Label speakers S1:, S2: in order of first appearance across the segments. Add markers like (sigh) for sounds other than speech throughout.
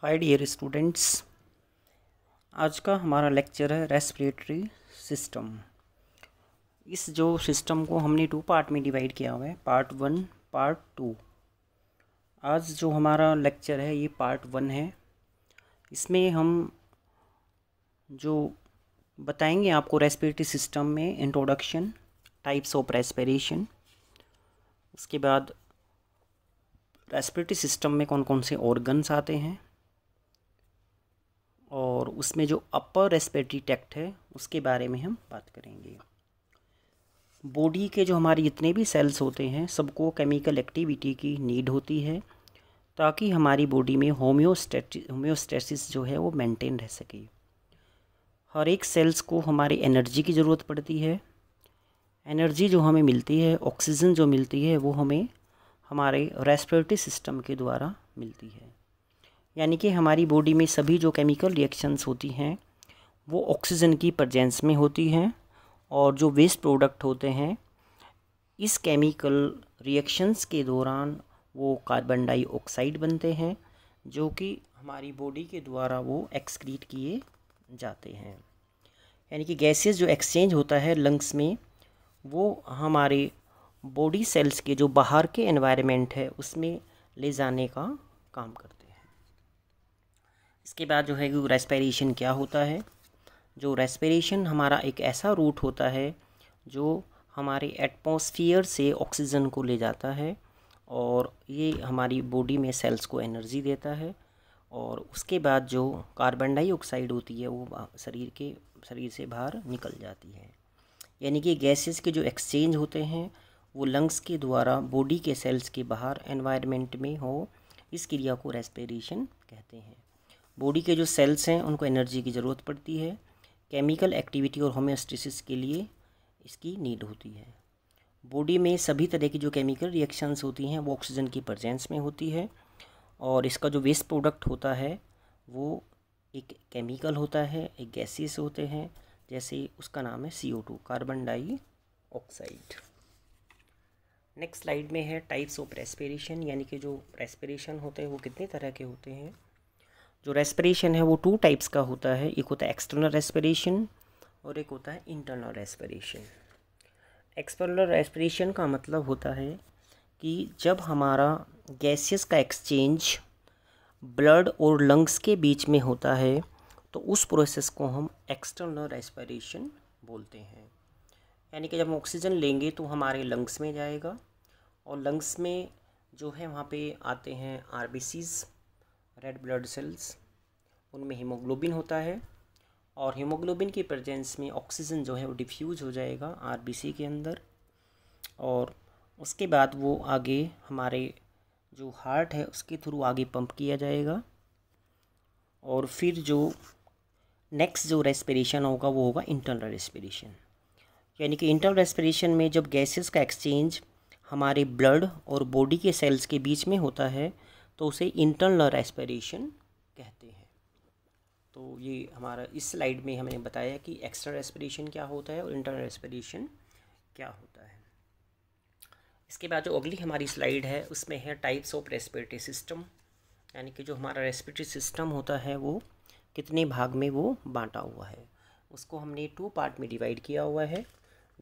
S1: hi dear students आज का हमारा लेक्चर है रेस्पिरेटरी सिस्टम इस जो सिस्टम को हमने टू पार्ट में डिवाइड किया हुआ है पार्ट वन पार्ट टू आज जो हमारा लेक्चर है ये पार्ट वन है इसमें हम जो बताएंगे आपको रेस्पिरेटरी सिस्टम में इंट्रोडक्शन टाइप्स ऑफ रेस्पिरेशन उसके बाद रेस्पिरेटरी सिस्टम में कौन कौन से ऑर्गन्स आते हैं और उसमें जो अपर रेस्पिरेटरी टैक्ट है उसके बारे में हम बात करेंगे बॉडी के जो हमारे जितने भी सेल्स होते हैं सबको केमिकल एक्टिविटी की नीड होती है ताकि हमारी बॉडी में होम्योस्टेटिस होम्योस्टेसिस जो है वो मेंटेन रह सके हर एक सेल्स को हमारी एनर्जी की ज़रूरत पड़ती है एनर्जी जो हमें मिलती है ऑक्सीजन जो मिलती है वो हमें हमारे रेस्पिरेटरी सिस्टम के द्वारा मिलती है यानी कि हमारी बॉडी में सभी जो केमिकल रिएक्शंस होती हैं वो ऑक्सीजन की प्रजेंस में होती हैं और जो वेस्ट प्रोडक्ट होते हैं इस केमिकल रिएक्शंस के दौरान वो कार्बन डाइऑक्साइड बनते हैं जो कि हमारी बॉडी के द्वारा वो एक्सक्रीट किए जाते हैं यानी कि गैसेस जो एक्सचेंज होता है लंग्स में वो हमारे बॉडी सेल्स के जो बाहर के एनवायरनमेंट है उसमें ले जाने का काम करते हैं इसके बाद जो है कि रेस्पिरेशन क्या होता है जो रेस्पिरेशन हमारा एक ऐसा रूट होता है जो हमारे एटमोसफियर से ऑक्सीजन को ले जाता है और ये हमारी बॉडी में सेल्स को एनर्जी देता है और उसके बाद जो कार्बन डाइऑक्साइड होती है वो शरीर के शरीर से बाहर निकल जाती है यानी कि गैसेस के जो एक्सचेंज होते हैं वो लंग्स के द्वारा बॉडी के सेल्स के बाहर एनवायरनमेंट में हो इस क्रिया को रेस्पिरेशन कहते हैं बॉडी के जो सेल्स हैं उनको एनर्जी की ज़रूरत पड़ती है केमिकल एक्टिविटी और होम्योस्टिस के लिए इसकी नीड होती है बॉडी में सभी तरह की जो केमिकल रिएक्शंस होती हैं वो ऑक्सीजन की प्रजेंस में होती है और इसका जो वेस्ट प्रोडक्ट होता है वो एक केमिकल होता है एक गैसेस होते हैं जैसे उसका नाम है C carbon to carbon next slide में है टाइप्स ऑफ रेस्पिरेशन यानी कि जो रेस्पिरेशन होते हैं वो कितने तरह के होते हैं जो रेस्पिरेशन है वो टू टाइप्स का होता है एक होता है एक्सटर्नल रेस्पिरेशन और एक होता है इंटरनल रेस्पिरेशन एक्सटर्नल रेस्पिरेशन का मतलब होता है कि जब हमारा गैसेस का एक्सचेंज ब्लड और लंग्स के बीच में होता है तो उस प्रोसेस को हम एक्सटर्नल रेस्पिरेशन बोलते हैं यानी कि जब हम ऑक्सीजन लेंगे तो हमारे लंग्स में जाएगा और लंग्स में जो है वहाँ पे आते हैं आर रेड ब्लड सेल्स उनमें हीमोग्लोबिन होता है और हीमोग्लोबिन की प्रेजेंस में ऑक्सीजन जो है वो डिफ्यूज हो जाएगा आरबीसी के अंदर और उसके बाद वो आगे हमारे जो हार्ट है उसके थ्रू आगे पंप किया जाएगा और फिर जो नेक्स्ट जो रेस्पिरेशन होगा वो होगा इंटरनल रेस्पिरेशन यानी कि इंटरनल रेस्पिरेशन में जब गैसेस का एक्सचेंज हमारे ब्लड और बॉडी के सेल्स के बीच में होता है तो उसे इंटरनल रेस्पिरेशन कहते हैं तो ये हमारा इस स्लाइड में हमने बताया कि एक्स्ट्रा रेस्पिरेशन क्या होता है और इंटरनल रेस्पिरेशन क्या होता है इसके बाद जो अगली हमारी स्लाइड है उसमें है टाइप्स ऑफ रेस्पिरेटरी सिस्टम यानी कि जो हमारा रेस्पिरेटरी सिस्टम होता है वो कितने भाग में वो बांटा हुआ है उसको हमने टू पार्ट में डिवाइड किया हुआ है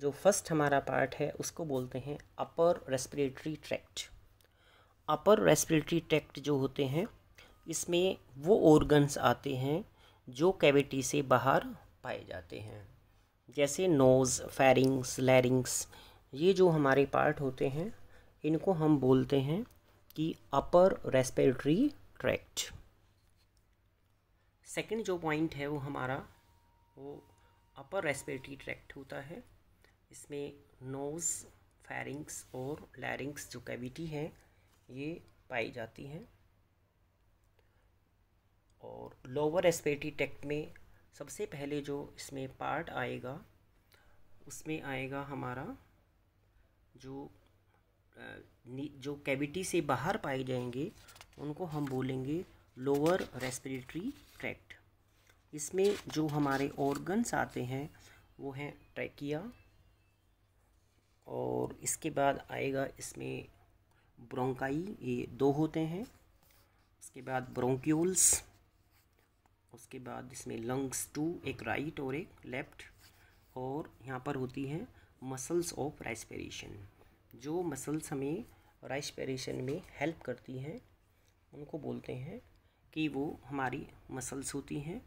S1: जो फर्स्ट हमारा पार्ट है उसको बोलते हैं upper respiratory tract upper respiratory tract जो होते हैं इसमें वो ऑर्गन्स आते हैं जो कैविटी से बाहर पाए जाते हैं जैसे नोज़ फेरिंग्स लैरिंग्स ये जो हमारे पार्ट होते हैं इनको हम बोलते हैं कि अपर रेस्पिरेटरी ट्रैक्ट सेकंड जो पॉइंट है वो हमारा वो अपर रेस्पिरेटरी ट्रैक्ट होता है इसमें नोज़ फेरिंग्स और लैरिंग्स जो कैविटी है ये पाई जाती हैं और लोअर एस्पेटी टेक्ट में सबसे पहले जो इसमें पार्ट आएगा उसमें आएगा हमारा जो जो कैविटी से बाहर पाए जाएंगे उनको हम बोलेंगे लोअर रेस्पिरेटरी ट्रैक्ट इसमें जो हमारे ऑर्गन्स आते हैं वो हैं ट्रैकिया और इसके बाद आएगा इसमें ब्रोंकाई ये दो होते हैं उसके बाद ब्रोंक्यूल्स उसके बाद इसमें लंग्स टू एक राइट और एक लेफ्ट और यहाँ पर होती हैं मसल्स ऑफ रेस्पिरेशन जो मसल्स हमें रेस्पिरेशन में हेल्प करती हैं उनको बोलते हैं कि वो हमारी मसल्स होती हैं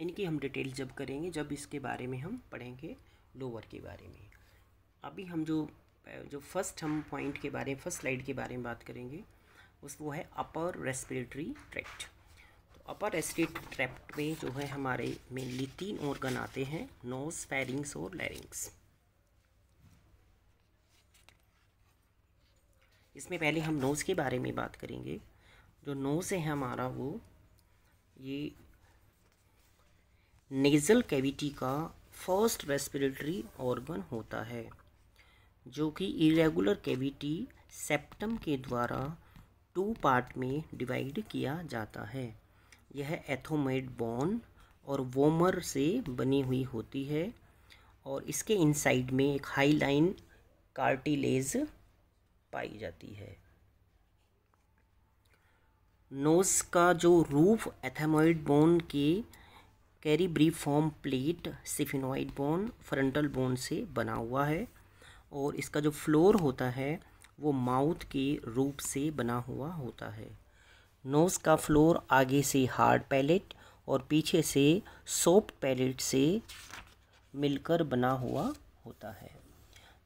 S1: इनकी हम डिटेल जब करेंगे जब इसके बारे में हम पढ़ेंगे लोअर के बारे में अभी हम जो जो फर्स्ट हम पॉइंट के बारे में फर्स्ट स्लाइड के बारे में बात करेंगे उस वो है अपर रेस्पिरेटरी ट्रैक्ट तो अपर रेस्पिरेटरी ट्रैक्ट में जो है हमारे मेनली तीन ऑर्गन आते हैं नोज फेरिंग्स और लैरिंग्स इसमें पहले हम नोज़ के बारे में बात करेंगे जो नोज़ है हमारा वो ये नेज़ल कैविटी का फर्स्ट रेस्पिरेटरी ऑर्गन होता है जो कि इरेगुलर कैविटी सेप्टम के द्वारा टू पार्ट में डिवाइड किया जाता है यह एथोमेड बोन और वोमर से बनी हुई होती है और इसके इनसाइड में एक हाई लाइन कार्टिलेज पाई जाती है नोस का जो रूफ एथेमोइड बोन के cribriform plate sphenoid bone frontal bone से बना हुआ है और इसका जो फ्लोर होता है वो माउथ के रूप से बना हुआ होता है नोज़ का फ्लोर आगे से हार्ड पैलेट और पीछे से सॉफ्ट पैलेट से मिलकर बना हुआ होता है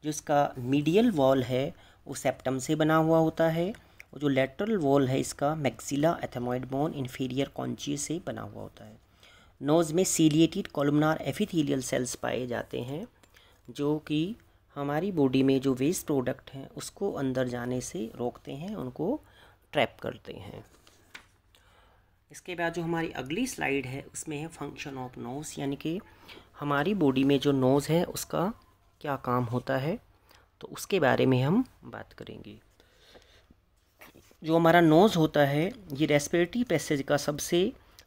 S1: जिसका मीडियल वॉल है वो सेप्टम से बना हुआ होता है और जो लेटरल वॉल है इसका maxilla ethmoid bone inferior conchae से बना हुआ होता है नोज़ में सीलिएटेड कॉलमनार एफिथीलियल सेल्स पाए जाते हैं जो कि हमारी बॉडी में जो वेस्ट प्रोडक्ट हैं उसको अंदर जाने से रोकते हैं उनको ट्रैप करते हैं इसके बाद जो हमारी अगली स्लाइड है उसमें है फंक्शन ऑफ नोज़ यानी कि हमारी बॉडी में जो नोज़ है उसका क्या काम होता है तो उसके बारे में हम बात करेंगे जो हमारा नोज़ होता है ये रेस्पिरेटरी पैसेज का सबसे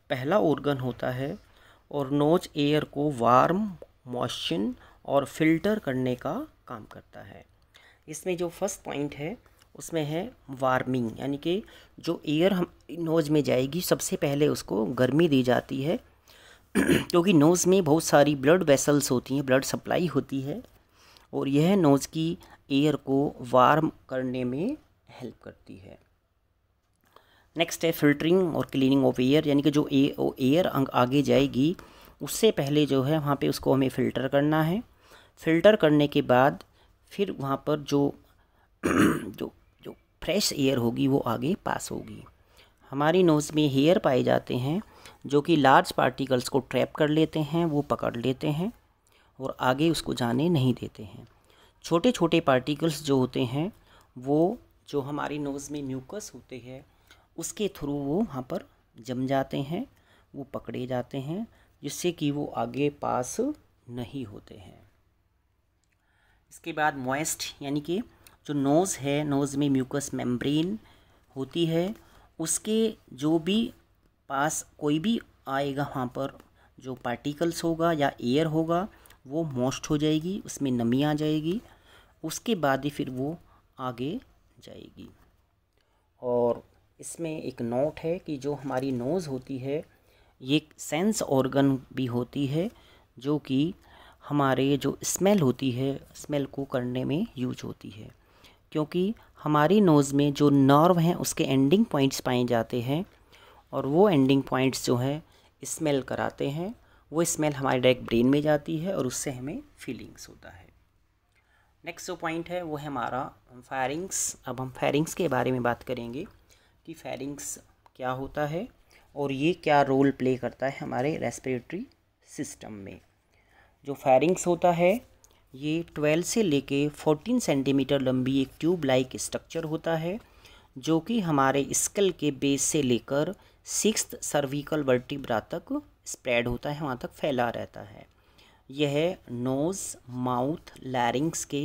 S1: पहला ऑर्गन होता है और नोज एयर को वार्म मॉइस्चन और फिल्टर करने का काम करता है इसमें जो फर्स्ट पॉइंट है उसमें है वार्मिंग यानी कि जो एयर हम नोज़ में जाएगी सबसे पहले उसको गर्मी दी जाती है (clears throat) क्योंकि तो नोज़ में बहुत सारी ब्लड वेसल्स होती हैं ब्लड सप्लाई होती है और यह नोज़ की एयर को वार्म करने में हेल्प करती है नेक्स्ट है फिल्टरिंग और क्लीनिंग ऑफ एयर यानी कि जो एयर आगे जाएगी उससे पहले जो है वहाँ पे उसको हमें फ़िल्टर करना है फ़िल्टर करने के बाद फिर वहाँ पर जो (clears throat) जो जो फ्रेश एयर होगी वो आगे पास होगी हमारी नोज़ में हेयर पाए जाते हैं जो कि लार्ज पार्टिकल्स को ट्रैप कर लेते हैं वो पकड़ लेते हैं और आगे उसको जाने नहीं देते हैं छोटे छोटे पार्टिकल्स जो होते हैं वो जो हमारी नोज़ में म्यूकस होते हैं उसके थ्रू वो वहाँ पर जम जाते हैं वो पकड़े जाते हैं जिससे कि वो आगे पास नहीं होते हैं इसके बाद मॉइस्ट यानी कि जो नोज़ है नोज़ में म्यूकस मेम्ब्रेन होती है उसके जो भी पास कोई भी आएगा वहाँ पर जो पार्टिकल्स होगा या एयर होगा वो मोस्ट हो जाएगी उसमें नमी आ जाएगी उसके बाद ही फिर वो आगे जाएगी और इसमें एक नोट है कि जो हमारी नोज़ होती है ये सेंस ऑर्गन भी होती है जो कि हमारे जो स्मेल होती है स्मेल को करने में यूज होती है क्योंकि हमारी नोज़ में जो नर्व हैं उसके एंडिंग पॉइंट्स पाए जाते हैं और वो एंडिंग पॉइंट्स जो हैं स्मेल कराते हैं वो स्मेल हमारे डायरेक्ट ब्रेन में जाती है और उससे हमें फीलिंग्स होता है नेक्स्ट जो पॉइंट है वो है हमारा फायरिंग्स अब हम फायरिंग्स के बारे में बात करेंगे कि फायरिंग्स क्या होता है और ये क्या रोल प्ले करता है हमारे रेस्पिरेटरी सिस्टम में जो फायरिंग्स होता है ये ट्वेल्व से लेके फोर्टीन सेंटीमीटर लंबी एक ट्यूब लाइक स्ट्रक्चर होता है जो कि हमारे स्कल के बेस से लेकर सिक्स सर्विकल वर्टिब्रा तक स्प्रेड होता है वहाँ तक फैला रहता है यह नोज़ माउथ लैरिंग्स के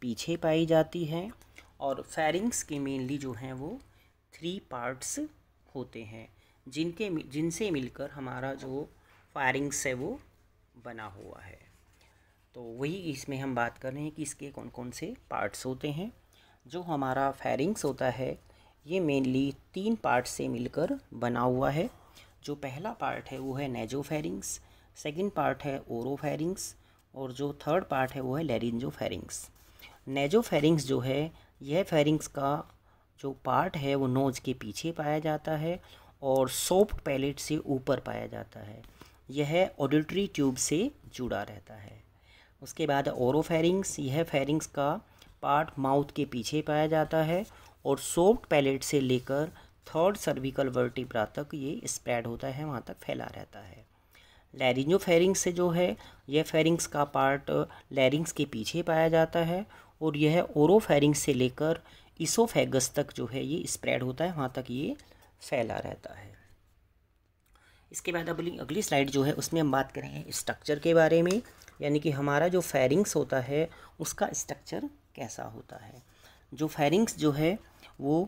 S1: पीछे पाई जाती है और फेरिंग्स के मेनली जो हैं वो थ्री पार्ट्स होते हैं जिनके जिनसे मिलकर हमारा जो फायरिंग्स है वो बना हुआ है तो वही इसमें हम बात कर रहे हैं कि इसके कौन कौन से पार्ट्स होते हैं जो हमारा फेरिंग्स होता है ये मेनली तीन पार्ट से मिलकर बना हुआ है जो पहला पार्ट है वो है नेजो फेरिंग्स सेकेंड पार्ट है ओरो फेरिंग्स और जो थर्ड पार्ट है वो है लेरिंजो फेरिंग्स नेजो फेरिंग्स जो है यह फेरिंग्स का जो पार्ट है वो नोज के पीछे पाया जाता है और सॉफ्ट पैलेट से ऊपर पाया जाता है यह ऑडिट्री ट्यूब से जुड़ा रहता है उसके बाद ओरोफेरिंग्स यह फेरिंग्स का पार्ट माउथ के पीछे पाया जाता है और सोफ्ट पैलेट से लेकर थर्ड सर्विकल वर्टिब्रा तक ये स्प्रेड होता है वहाँ तक फैला रहता है लैरिंजो फेरिंग्स से जो है यह फेरिंग्स का पार्ट लैरिंग्स के पीछे पाया जाता है और यह ओरो फेरिंग्स से लेकर इसोफेगस तक जो है ये स्प्रेड होता है वहाँ तक ये फैला रहता है इसके बाद अगली अगली स्लाइड जो है उसमें हम बात हैं स्ट्रक्चर के बारे में यानी कि हमारा जो फेरिंग्स होता है उसका स्ट्रक्चर कैसा होता है जो फेरिंग्स जो है वो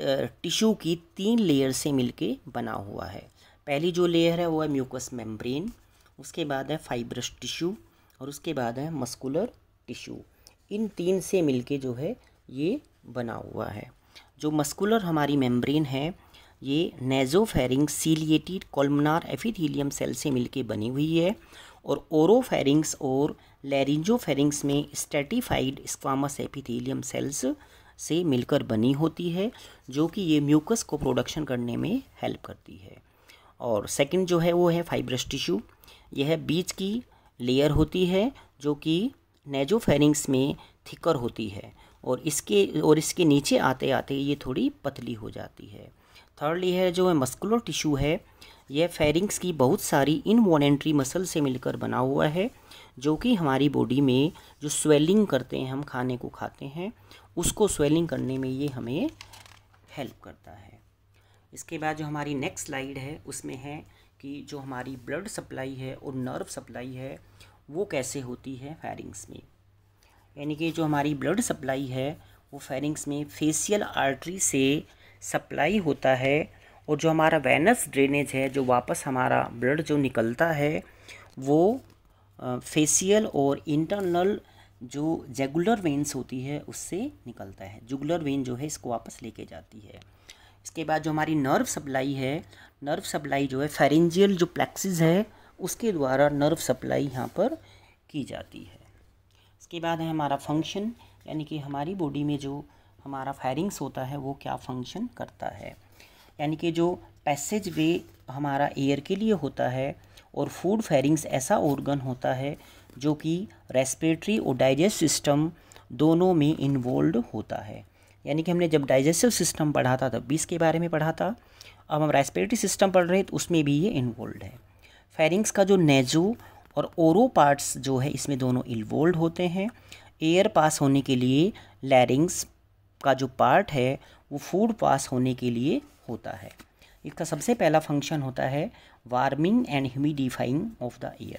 S1: टिश्यू की तीन लेयर से मिलके बना हुआ है पहली जो लेयर है वो है म्यूकस मेम्ब्रेन उसके बाद है फाइब्रस टिश्यू और उसके बाद है मस्कुलर टिश्यू इन तीन से मिलके जो है ये बना हुआ है जो मस्कुलर हमारी मेम्ब्रेन है ये nasopharynx ciliated columnar epithelium cell से मिलकर बनी हुई है और ओरोफेरिंग्स और फेरिंग्स में स्टेटिफाइड स्क्वामस एपिथीलियम सेल्स से मिलकर बनी होती है जो कि ये म्यूकस को प्रोडक्शन करने में हेल्प करती है और सेकंड जो है वो है फाइब्रस टिश्यू यह बीज की लेयर होती है जो कि नेजोफेरिंग्स में थिकर होती है और इसके और इसके नीचे आते आते ये थोड़ी पतली हो जाती है थर्डली है जो है मस्कुलर टिश्यू है यह फेरिंग्स की बहुत सारी इनवॉलेंट्री मसल से मिलकर बना हुआ है जो कि हमारी बॉडी में जो स्वेलिंग करते हैं हम खाने को खाते हैं उसको स्वेलिंग करने में ये हमें हेल्प करता है इसके बाद जो हमारी नेक्स्ट स्लाइड है उसमें है कि जो हमारी ब्लड सप्लाई है और नर्व सप्लाई है वो कैसे होती है फेरिंग्स में यानी कि जो हमारी ब्लड सप्लाई है वो फेरिंग्स में फेसियल आर्टरी से सप्लाई होता है और जो हमारा वेनस ड्रेनेज है जो वापस हमारा ब्लड जो निकलता है वो फेसियल और इंटरनल जो जेगुलर वेंस होती है उससे निकलता है जुगुलर वेन जो है इसको वापस लेके जाती है इसके बाद जो हमारी नर्व सप्लाई है नर्व सप्लाई जो है फेरेंजियल जो प्लेक्सिस है उसके द्वारा नर्व सप्लाई यहाँ पर की जाती है इसके बाद है हमारा फंक्शन यानी कि हमारी बॉडी में जो हमारा फायरिंग्स होता है वो क्या फंक्शन करता है यानी कि जो पैसेज वे हमारा एयर के लिए होता है और फूड फेरिंग्स ऐसा ऑर्गन होता है जो कि रेस्पिरेटरी और डाइजेस्ट सिस्टम दोनों में इन्वॉल्व होता है यानी कि हमने जब डाइजेस्टिव सिस्टम पढ़ा था तब बीस के बारे में पढ़ा था अब हम रेस्पिरेटरी सिस्टम पढ़ रहे हैं तो उसमें भी ये इन्वॉल्व है फेरिंग्स का जो नेजो और ओरो पार्ट्स जो है इसमें दोनों इन्वॉल्व होते हैं एयर पास होने के लिए लैरिंग्स का जो पार्ट है वो फूड पास होने के लिए होता है इसका सबसे पहला फंक्शन होता है warming and humidifying of the air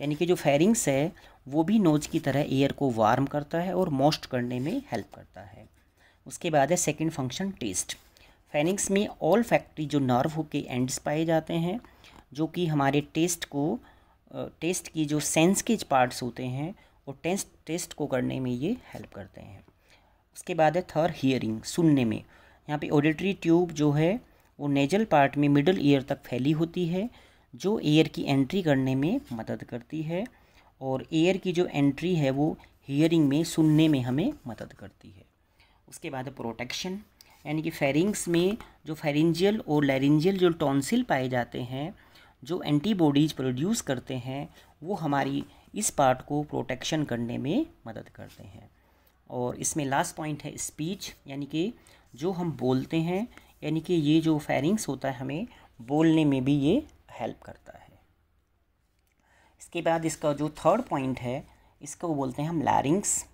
S1: यानी कि जो फेरिंग्स है वो भी नोज की तरह एयर को वार्म करता है और मोस्ट करने में हेल्प करता है उसके बाद है सेकेंड फंक्शन टेस्ट फेरिंग्स में ऑल फैक्ट्री जो नर्व के एंड्स पाए जाते हैं जो कि हमारे टेस्ट को टेस्ट की जो सेंस के पार्ट्स होते हैं वो टेस्ट टेस्ट को करने में ये हेल्प करते हैं उसके बाद है थर हियरिंग सुनने में यहाँ पे ऑडिटरी ट्यूब जो है वो नेजल पार्ट में मिडल ईयर तक फैली होती है जो एयर की एंट्री करने में मदद करती है और एयर की जो एंट्री है वो हियरिंग में सुनने में हमें मदद करती है उसके बाद प्रोटेक्शन यानी कि फेरिंग्स में जो फेरिंजियल और लैरिंजियल जो टॉन्सिल पाए जाते हैं जो एंटीबॉडीज प्रोड्यूस करते हैं वो हमारी इस पार्ट को प्रोटेक्शन करने में मदद करते हैं और इसमें लास्ट पॉइंट है स्पीच यानी कि जो हम बोलते हैं यानी कि ये जो फेरिंग्स होता है हमें बोलने में भी ये हेल्प करता है इसके बाद इसका जो थर्ड पॉइंट है इसको बोलते हैं हम लैरिंग्स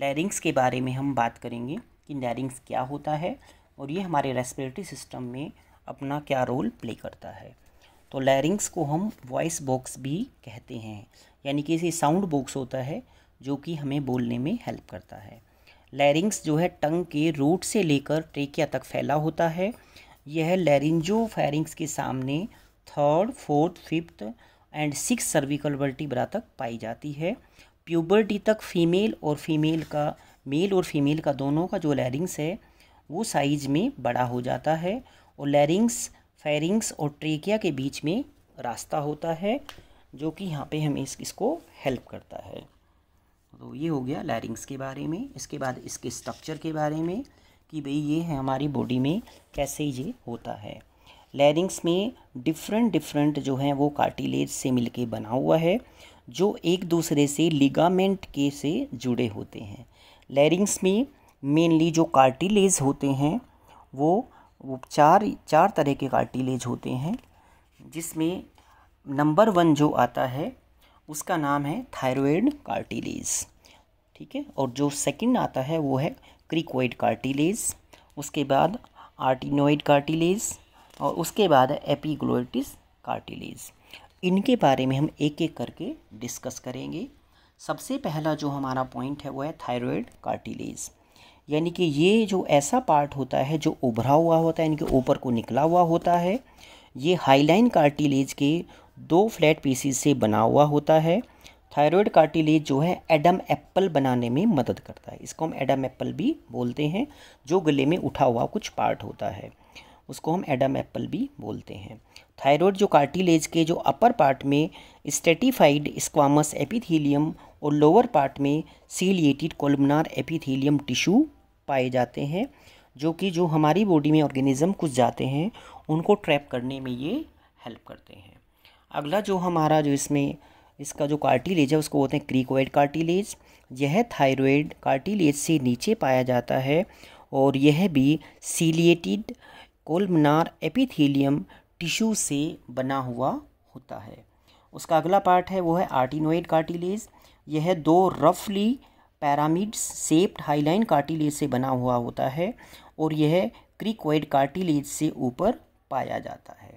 S1: लैरिंग्स के बारे में हम बात करेंगे कि लैरिंग्स क्या होता है और ये हमारे रेस्पिरेटरी सिस्टम में अपना क्या रोल प्ले करता है तो लैरिंग्स को हम वॉइस बॉक्स भी कहते हैं यानी कि इसे साउंड बॉक्स होता है जो कि हमें बोलने में हेल्प करता है लैरिंग्स जो है टंग के रूट से लेकर ट्रेकिया तक फैला होता है यह लैरिंजो फैरिंग्स के सामने third fourth fifth and six cervical vertebra तक पाई जाती है प्यूबर्टी तक फीमेल और फीमेल का मेल और फीमेल का दोनों का जो लैरिंग्स है वो साइज में बड़ा हो जाता है और लैरिंग्स फेरिंग्स और ट्रेकिया के बीच में रास्ता होता है जो कि यहाँ पे हमें इस, इसको हेल्प करता है तो ये हो गया लैरिंग्स के बारे में इसके बाद इसके स्ट्रक्चर के बारे में कि भाई ये है हमारी बॉडी में कैसे ये होता है लैरिंग्स में डिफरेंट डिफरेंट जो है वो कार्टिलेज से मिलके बना हुआ है जो एक दूसरे से लिगामेंट के से जुड़े होते हैं लैरिंग्स में मेनली जो कार्टिलेज होते हैं वो वो चार चार तरह के कार्टिलेज होते हैं जिसमें नंबर वन जो आता है उसका नाम है थायरॉयड कार्टिलेज ठीक है और जो सेकंड आता है वो है क्रिकोइड कार्टिलेज उसके बाद आर्टिनोइड कार्टिलेज और उसके बाद एपीग्लोइटिस कार्टिलेज इनके बारे में हम एक एक करके डिस्कस करेंगे सबसे पहला जो हमारा पॉइंट है वो है थायरॉयड कार्टिलेज यानी कि ये जो ऐसा पार्ट होता है जो उभरा हुआ होता है यानी कि ऊपर को निकला हुआ होता है ये हाईलाइन कार्टिलेज के दो फ्लैट पीसीज से बना हुआ होता है थायराइड कार्टिलेज जो है एडम एप्पल बनाने में मदद करता है इसको हम एडम एप्पल भी बोलते हैं जो गले में उठा हुआ कुछ पार्ट होता है उसको हम एडम एप्पल भी बोलते हैं थायराइड जो कार्टिलेज के जो अपर पार्ट में स्टेटिफाइड स्क्वामस एपिथीलियम और लोअर पार्ट में सीलिएटेड कोलमनार एपिथीलियम टिश्यू पाए जाते हैं जो कि जो हमारी बॉडी में ऑर्गेनिज़्म कुछ जाते हैं उनको ट्रैप करने में ये हेल्प करते हैं अगला जो हमारा जो इसमें इसका जो कार्टिलेज है उसको बोलते हैं क्रीकोइड कार्टिलेज यह थायरॉइड कार्टिलेज से नीचे पाया जाता है और यह भी सीलिएटेड कोलमनार एपिथेलियम टिश्यू से बना हुआ होता है उसका अगला पार्ट है वो है आर्टिनोइड कार्टिलेज यह दो रफली पैरामिड सेप्ड हाईलाइन कार्टिलेज से बना हुआ होता है और यह क्रिकोइड कार्टिलेज से ऊपर पाया जाता है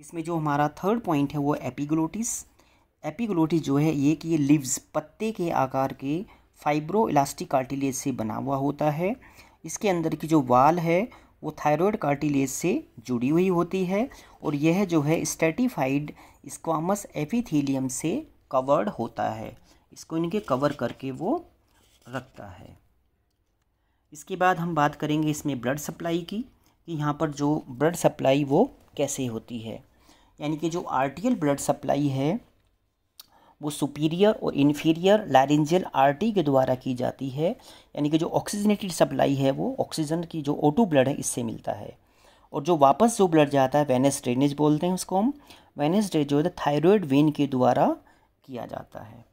S1: इसमें जो हमारा थर्ड पॉइंट है वो एपिग्लोटिस एपिग्लोटिस जो है ये कि ये लिव्स पत्ते के आकार के फाइब्रो इलास्टिक कार्टिलेज से बना हुआ होता है इसके अंदर की जो वाल है वो थायरॉयड कार्टिलेज से जुड़ी हुई होती है और यह जो है स्टेटिफाइड स्क्वामस एपिथीलियम से कवर्ड होता है इसको इनके कवर करके वो रखता है इसके बाद हम बात करेंगे इसमें ब्लड सप्लाई की कि यहाँ पर जो ब्लड सप्लाई वो कैसे होती है यानी कि जो आर्टियल ब्लड सप्लाई है वो सुपीरियर और इन्फीरियर लैरेंजियल आर्टी के द्वारा की जाती है यानी कि जो ऑक्सीजनेटेड सप्लाई है वो ऑक्सीजन की जो ओटू ब्लड है इससे मिलता है और जो वापस जो ब्लड जाता है वेनस ड्रेनेज बोलते हैं उसको हम वेनस ड्रेज जो है थायरॉयड वेन के द्वारा किया जाता है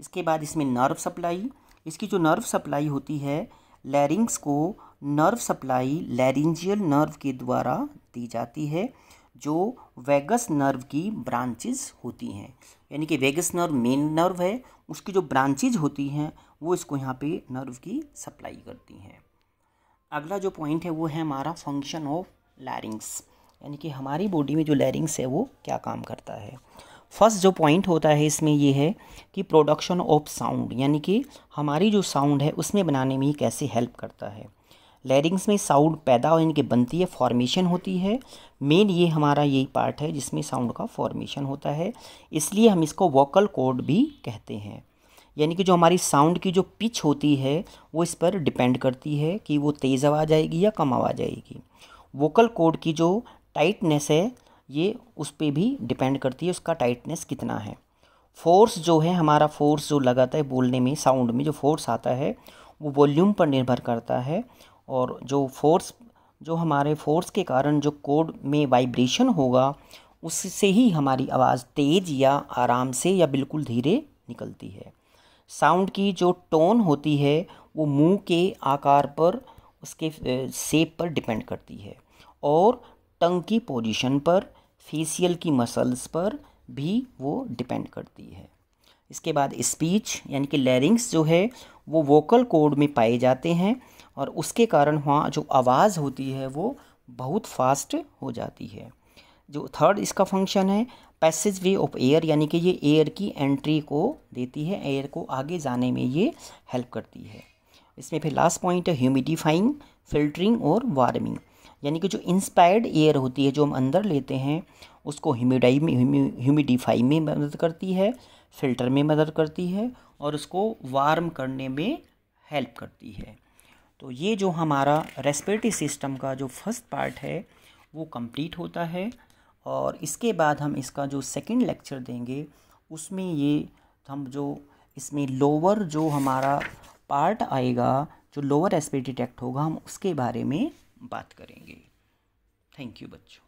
S1: इसके बाद इसमें नर्व सप्लाई इसकी जो नर्व सप्लाई होती है लैरिंग्स को नर्व सप्लाई लैरिंजियल नर्व के द्वारा दी जाती है जो वेगस नर्व की ब्रांचेस होती हैं यानी कि वेगस नर्व मेन नर्व है उसकी जो ब्रांचेज होती हैं वो इसको यहाँ पे नर्व की सप्लाई करती हैं अगला जो पॉइंट है वो है हमारा फंक्शन ऑफ लैरिंग्स यानी कि हमारी बॉडी में जो लैरिंग्स है वो क्या काम करता है फर्स्ट जो पॉइंट होता है इसमें ये है कि प्रोडक्शन ऑफ साउंड यानी कि हमारी जो साउंड है उसमें बनाने में ये कैसे हेल्प करता है लैरिंग्स में साउंड पैदा हो इनके बनती है फॉर्मेशन होती है मेन ये हमारा यही पार्ट है जिसमें साउंड का फॉर्मेशन होता है इसलिए हम इसको वोकल कोड भी कहते हैं यानी कि जो हमारी साउंड की जो पिच होती है वो इस पर डिपेंड करती है कि वो तेज़ आवाज़ आएगी या कम आवाज़ आएगी वोकल कोड की जो टाइटनेस है ये उस पर भी डिपेंड करती है उसका टाइटनेस कितना है फोर्स जो है हमारा फोर्स जो लगाता है बोलने में साउंड में जो फोर्स आता है वो वॉल्यूम पर निर्भर करता है और जो फोर्स जो हमारे फोर्स के कारण जो कोड में वाइब्रेशन होगा उससे ही हमारी आवाज़ तेज़ या आराम से या बिल्कुल धीरे निकलती है साउंड की जो टोन होती है वो मुंह के आकार पर उसके सेप पर डिपेंड करती है और टंग की पोजीशन पर फेसियल की मसल्स पर भी वो डिपेंड करती है इसके बाद स्पीच यानी कि लैरिंग्स जो है वो वोकल कोड में पाए जाते हैं और उसके कारण वहाँ जो आवाज़ होती है वो बहुत फास्ट हो जाती है जो थर्ड इसका फंक्शन है पैसेज वे ऑफ एयर यानी कि ये एयर की एंट्री को देती है एयर को आगे जाने में ये हेल्प करती है इसमें फिर लास्ट पॉइंट है ह्यूमिडिफाइंग फिल्टरिंग और वार्मिंग यानी कि जो इंस्पायर्ड एयर होती है जो हम अंदर लेते हैं उसको ह्यूमिडाई में ह्यूमिडिफाई में मदद करती है फिल्टर में मदद करती है और उसको वार्म करने में हेल्प करती है तो ये जो हमारा रेस्पिरेटरी सिस्टम का जो फर्स्ट पार्ट है वो कंप्लीट होता है और इसके बाद हम इसका जो सेकंड लेक्चर देंगे उसमें ये हम जो इसमें लोअर जो हमारा पार्ट आएगा जो लोअर रेस्पिरेटरी ट्रैक्ट होगा हम उसके बारे में बात करेंगे थैंक यू बच्चों